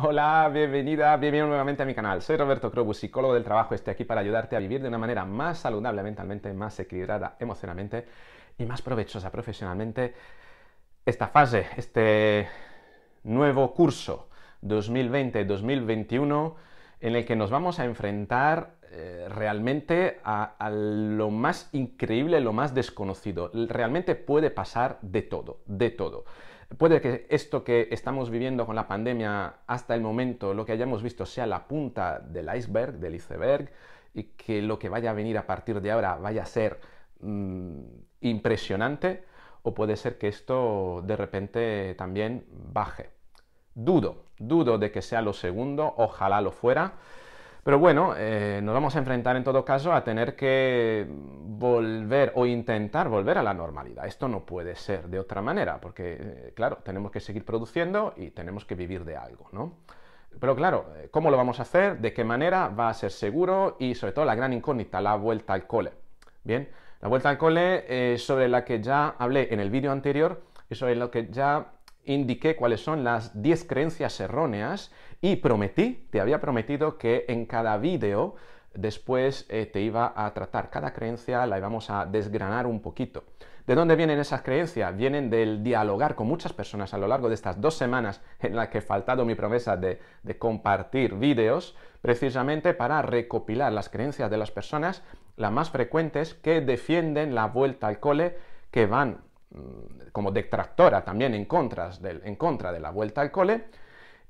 Hola, bienvenida, bienvenido nuevamente a mi canal. Soy Roberto Crobus, psicólogo del trabajo. Estoy aquí para ayudarte a vivir de una manera más saludable mentalmente, más equilibrada emocionalmente y más provechosa profesionalmente esta fase, este nuevo curso 2020-2021 en el que nos vamos a enfrentar eh, realmente a, a lo más increíble, lo más desconocido. Realmente puede pasar de todo, de todo. Puede que esto que estamos viviendo con la pandemia hasta el momento, lo que hayamos visto sea la punta del iceberg, del iceberg, y que lo que vaya a venir a partir de ahora vaya a ser mm, impresionante, o puede ser que esto de repente también baje. Dudo, dudo de que sea lo segundo, ojalá lo fuera. Pero bueno, eh, nos vamos a enfrentar en todo caso a tener que volver o intentar volver a la normalidad. Esto no puede ser de otra manera, porque eh, claro, tenemos que seguir produciendo y tenemos que vivir de algo, ¿no? Pero claro, eh, ¿cómo lo vamos a hacer? ¿De qué manera va a ser seguro? Y sobre todo la gran incógnita, la vuelta al cole. Bien, la vuelta al cole es sobre la que ya hablé en el vídeo anterior y sobre lo que ya indiqué cuáles son las 10 creencias erróneas y prometí, te había prometido que en cada vídeo después eh, te iba a tratar cada creencia, la íbamos a desgranar un poquito. ¿De dónde vienen esas creencias? Vienen del dialogar con muchas personas a lo largo de estas dos semanas en las que he faltado mi promesa de, de compartir vídeos, precisamente para recopilar las creencias de las personas, las más frecuentes, que defienden la vuelta al cole, que van Mm, como detractora también en, contra de la vuelta al cole.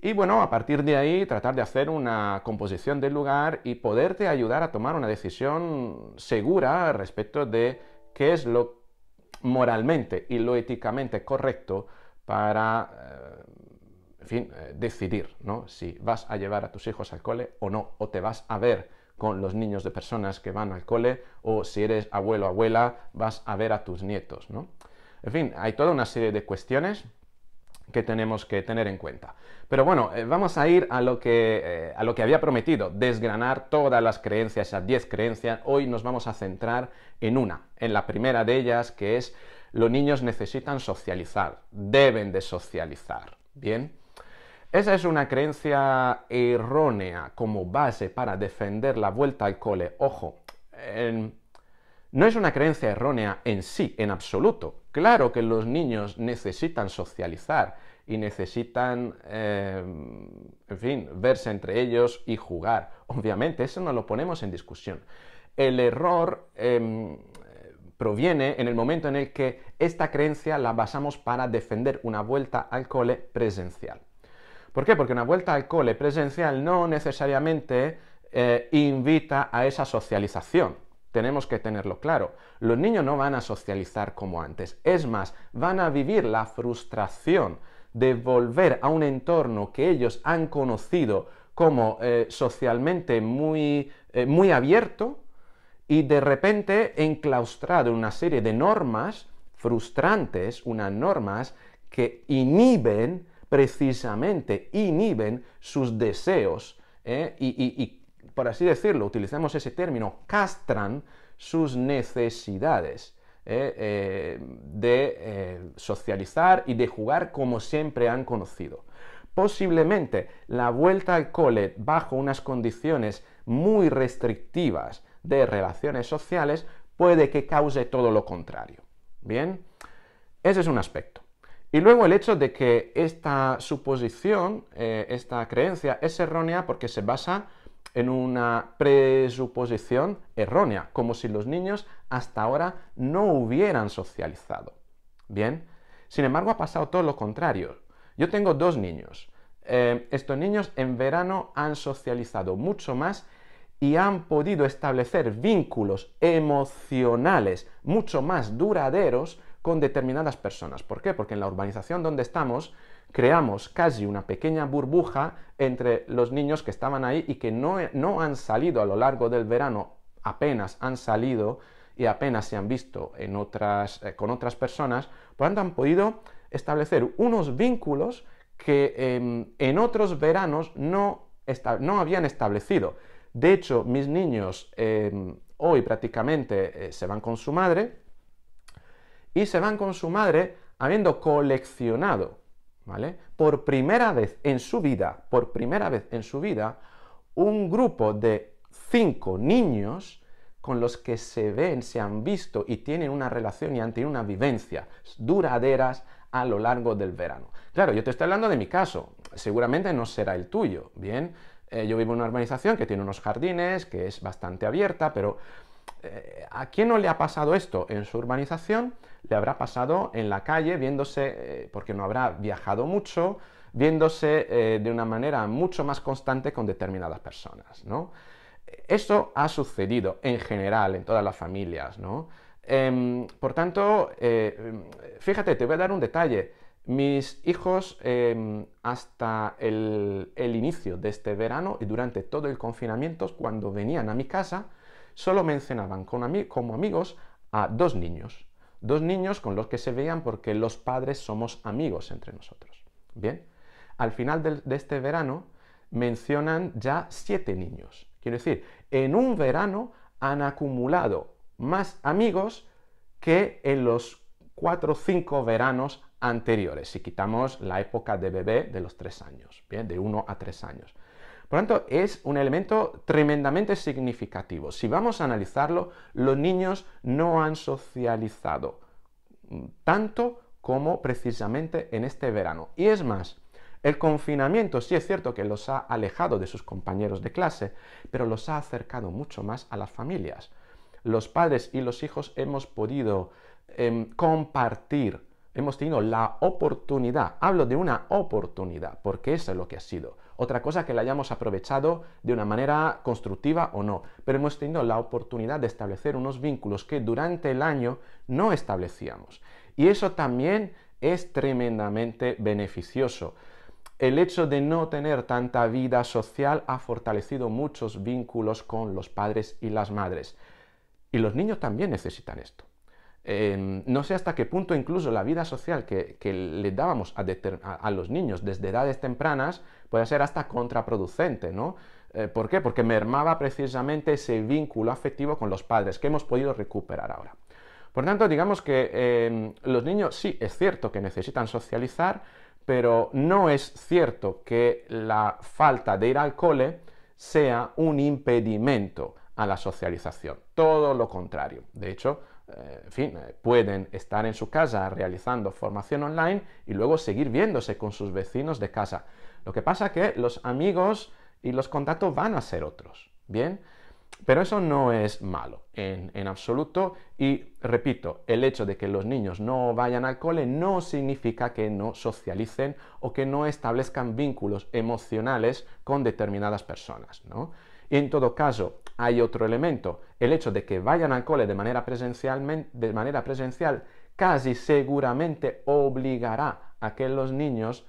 Y bueno, a partir de ahí tratar de hacer una composición del lugar y poderte ayudar a tomar una decisión segura respecto de qué es lo moralmente y lo éticamente correcto para, eh, en fin, eh, decidir si vas a llevar a tus hijos al cole o no, o te vas a ver con los niños de personas que van al cole, o si eres abuelo o abuela, vas a ver a tus nietos. ¿no? En fin, hay toda una serie de cuestiones que tenemos que tener en cuenta. Pero bueno, eh, vamos a ir a lo, que, eh, a lo que había prometido, desgranar todas las creencias, esas 10 creencias. Hoy nos vamos a centrar en una, en la primera de ellas, que es los niños necesitan socializar, deben de socializar. Bien, esa es una creencia errónea como base para defender la vuelta al cole. Ojo, en, no es una creencia errónea en sí, en absoluto. Claro que los niños necesitan socializar y necesitan, eh, en fin, verse entre ellos y jugar. Obviamente, eso no lo ponemos en discusión. El error em, proviene en el momento en el que esta creencia la basamos para defender una vuelta al cole presencial. ¿Por qué? Porque una vuelta al cole presencial no necesariamente eh, invita a esa socialización tenemos que tenerlo claro. Los niños no van a socializar como antes. Es más, van a vivir la frustración de volver a un entorno que ellos han conocido como eh, socialmente muy, eh, muy abierto y de repente enclaustrado en una serie de normas frustrantes, unas normas que inhiben, precisamente inhiben sus deseos eh, y por así decirlo, utilizamos ese término, castran sus necesidades eh, eh, de eh, socializar y de jugar como siempre han conocido. Posiblemente la vuelta al cole bajo unas condiciones muy restrictivas de relaciones sociales puede que cause todo lo contrario. Bien, ese es un aspecto. Y luego el hecho de que esta suposición, esta creencia, es errónea porque se basa en una presuposición errónea, como si los niños hasta ahora no hubieran socializado. Bien, sin embargo ha pasado todo lo contrario. Yo tengo dos niños. Eh, estos niños en verano han socializado mucho más y han podido establecer vínculos emocionales mucho más duraderos con determinadas personas. ¿Por qué? Porque en la urbanización donde estamos creamos casi una pequeña burbuja entre los niños que estaban ahí y que no, han salido a lo largo del verano, apenas han salido y apenas se han visto en eh, con otras personas, por pues han podido establecer unos vínculos que em, en otros veranos no, no, habían establecido. De hecho, mis niños em, hoy prácticamente eh, se van con su madre y se van con su madre habiendo coleccionado ¿vale? Por primera vez en su vida, por primera vez en su vida, un grupo de cinco niños con los que se ven, se han visto y tienen una relación y han tenido una vivencia duraderas a lo largo del verano. Claro, yo te estoy hablando de mi caso, seguramente no será el tuyo, ¿bien? Eh, yo vivo en una urbanización que tiene unos jardines, que es bastante abierta, pero eh, ¿a quién no le ha pasado esto en su urbanización? Le habrá pasado en la calle, viéndose, eh, porque no habrá viajado mucho, viéndose eh, de una manera mucho más constante con determinadas personas, ¿no? Esto ha sucedido en general en todas las familias, ¿no? Em, por tanto, fíjate, te voy a dar un detalle. Mis hijos, em, hasta el, inicio de este verano y durante todo el confinamiento, cuando venían a mi casa, solo mencionaban como amigos a dos niños, dos niños con los que se veían porque los padres somos amigos entre nosotros. Bien, al final de, este verano mencionan ya siete niños. Quiero decir, en un verano han acumulado más amigos que en los cuatro o cinco veranos anteriores, si quitamos la época de bebé de los tres años, bien, de uno a tres años. Por lo tanto, es un elemento tremendamente significativo. Si vamos a analizarlo, los niños no han socializado tanto como precisamente en este verano. Y es más, el confinamiento sí es cierto que los ha alejado de sus compañeros de clase, pero los ha acercado mucho más a las familias. Los padres y los hijos hemos podido em, compartir hemos tenido la oportunidad, hablo de una oportunidad, porque eso es lo que ha sido. Otra cosa que la hayamos aprovechado de una manera constructiva o no, pero hemos tenido la oportunidad de establecer unos vínculos que durante el año no establecíamos. Y eso también es tremendamente beneficioso. El hecho de no tener tanta vida social ha fortalecido muchos vínculos con los padres y las madres. Y los niños también necesitan esto. Em, no sé hasta qué punto incluso la vida social que, le dábamos a, los niños desde edades tempranas puede ser hasta contraproducente, ¿no? Eh, ¿Por qué? Porque mermaba precisamente ese vínculo afectivo con los padres que hemos podido recuperar ahora. Por tanto, digamos que em, los niños sí es cierto que necesitan socializar, pero no es cierto que la falta de ir al cole sea un impedimento a la socialización. Todo lo contrario. De hecho, eh, en fin, eh, pueden estar en su casa realizando formación online y luego seguir viéndose con sus vecinos de casa. Lo que pasa es que los amigos y los contactos van a ser otros, ¿bien? Pero eso no es malo en, absoluto y repito, el hecho de que los niños no vayan al cole no significa que no socialicen o que no establezcan vínculos emocionales con determinadas personas, ¿no? en todo caso, hay otro elemento, el hecho de que vayan al cole de manera, de manera presencial casi seguramente obligará a que los niños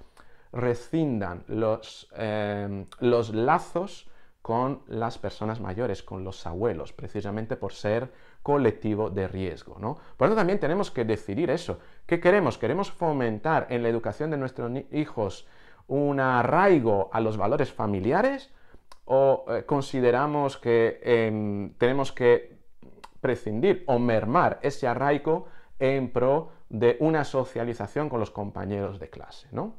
rescindan los, em, los lazos con las personas mayores, con los abuelos, precisamente por ser colectivo de riesgo. ¿no? Por eso también tenemos que decidir eso. ¿Qué queremos? ¿Queremos fomentar en la educación de nuestros hijos un arraigo a los valores familiares o eh, consideramos que em, tenemos que prescindir o mermar ese arraigo en pro de una socialización con los compañeros de clase, ¿no?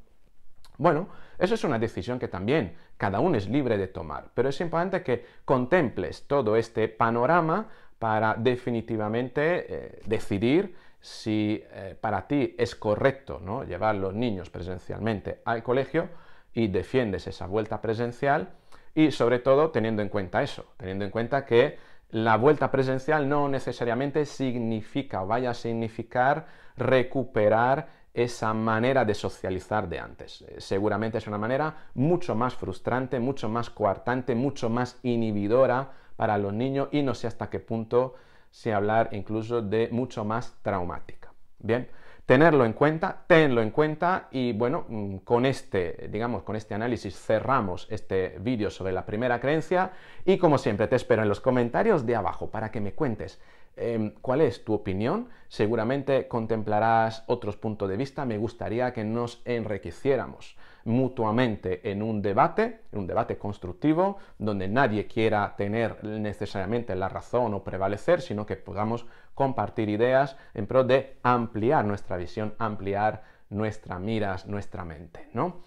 Bueno, eso es una decisión que también cada uno es libre de tomar, pero es importante que contemples todo este panorama para definitivamente eh, decidir si eh, para ti es correcto ¿no? llevar los niños presencialmente al colegio y defiendes esa vuelta presencial y sobre todo teniendo en cuenta eso, teniendo en cuenta que la vuelta presencial no necesariamente significa o vaya a significar recuperar esa manera de socializar de antes. Eh, seguramente es una manera mucho más frustrante, mucho más coartante, mucho más inhibidora para los niños y no sé hasta qué punto si hablar incluso de mucho más traumática. Bien, tenerlo en cuenta, tenlo en cuenta y bueno, mm, con este, digamos, con este análisis cerramos este vídeo sobre la primera creencia y como siempre te espero en los comentarios de abajo para que me cuentes em, cuál es tu opinión, seguramente contemplarás otros puntos de vista, me gustaría que nos enriqueciéramos mutuamente en un debate, en un debate constructivo, donde nadie quiera tener necesariamente la razón o prevalecer, sino que podamos compartir ideas en pro de ampliar nuestra visión, ampliar nuestras miras, nuestra mente, ¿no?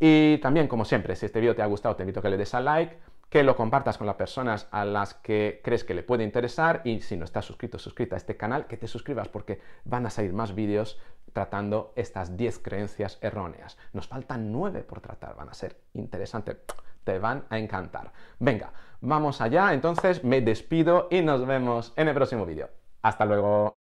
Y también, como siempre, si este vídeo te ha gustado, te invito a que le des a like, que lo compartas con las personas a las que crees que le puede interesar y si no estás suscrito, suscrita a este canal, que te suscribas porque van a salir más vídeos tratando estas 10 creencias erróneas. Nos faltan 9 por tratar, van a ser interesantes, te van a encantar. Venga, vamos allá, entonces me despido y nos vemos en el próximo vídeo. Hasta luego.